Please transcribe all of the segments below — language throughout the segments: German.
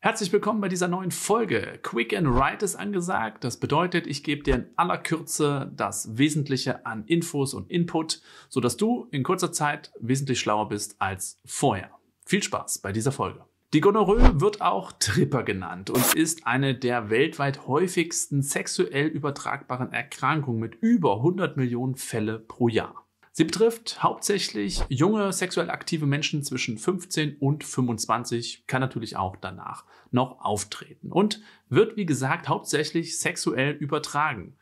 Herzlich willkommen bei dieser neuen Folge. Quick and Right ist angesagt. Das bedeutet, ich gebe dir in aller Kürze das Wesentliche an Infos und Input, sodass du in kurzer Zeit wesentlich schlauer bist als vorher. Viel Spaß bei dieser Folge. Die Gonorrhoe wird auch Tripper genannt und ist eine der weltweit häufigsten sexuell übertragbaren Erkrankungen mit über 100 Millionen Fälle pro Jahr. Sie betrifft hauptsächlich junge, sexuell aktive Menschen zwischen 15 und 25, kann natürlich auch danach noch auftreten und wird, wie gesagt, hauptsächlich sexuell übertragen.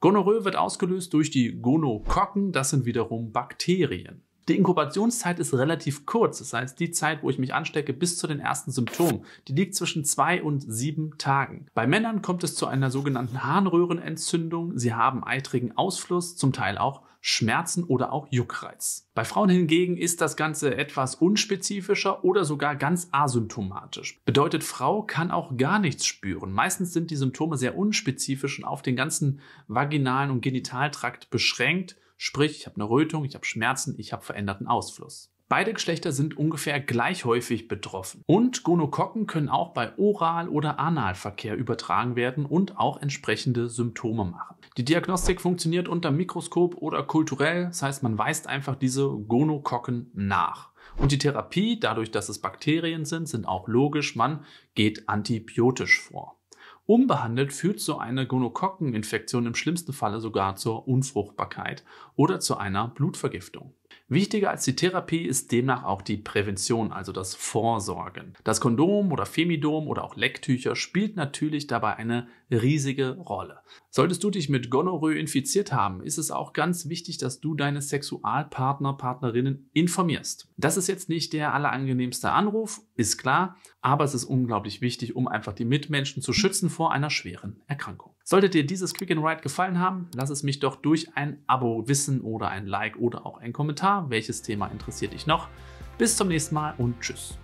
Gonorrhoe wird ausgelöst durch die Gonokokken, das sind wiederum Bakterien. Die Inkubationszeit ist relativ kurz, das heißt die Zeit, wo ich mich anstecke, bis zu den ersten Symptomen, die liegt zwischen zwei und sieben Tagen. Bei Männern kommt es zu einer sogenannten Harnröhrenentzündung. Sie haben eitrigen Ausfluss, zum Teil auch Schmerzen oder auch Juckreiz. Bei Frauen hingegen ist das Ganze etwas unspezifischer oder sogar ganz asymptomatisch. Bedeutet, Frau kann auch gar nichts spüren. Meistens sind die Symptome sehr unspezifisch und auf den ganzen vaginalen und Genitaltrakt beschränkt. Sprich, ich habe eine Rötung, ich habe Schmerzen, ich habe veränderten Ausfluss. Beide Geschlechter sind ungefähr gleich häufig betroffen. Und Gonokokken können auch bei Oral- oder Analverkehr übertragen werden und auch entsprechende Symptome machen. Die Diagnostik funktioniert unter Mikroskop oder kulturell, das heißt, man weist einfach diese Gonokokken nach. Und die Therapie, dadurch, dass es Bakterien sind, sind auch logisch, man geht antibiotisch vor. Unbehandelt führt so eine Gonokokkeninfektion im schlimmsten Falle sogar zur Unfruchtbarkeit oder zu einer Blutvergiftung. Wichtiger als die Therapie ist demnach auch die Prävention, also das Vorsorgen. Das Kondom oder Femidom oder auch Lecktücher spielt natürlich dabei eine riesige Rolle. Solltest du dich mit Gonorrhoe infiziert haben, ist es auch ganz wichtig, dass du deine Sexualpartner, Partnerinnen informierst. Das ist jetzt nicht der allerangenehmste Anruf, ist klar, aber es ist unglaublich wichtig, um einfach die Mitmenschen zu schützen vor einer schweren Erkrankung. Sollte dir dieses Quick and Ride gefallen haben, lass es mich doch durch ein Abo wissen oder ein Like oder auch einen Kommentar, welches Thema interessiert dich noch. Bis zum nächsten Mal und tschüss.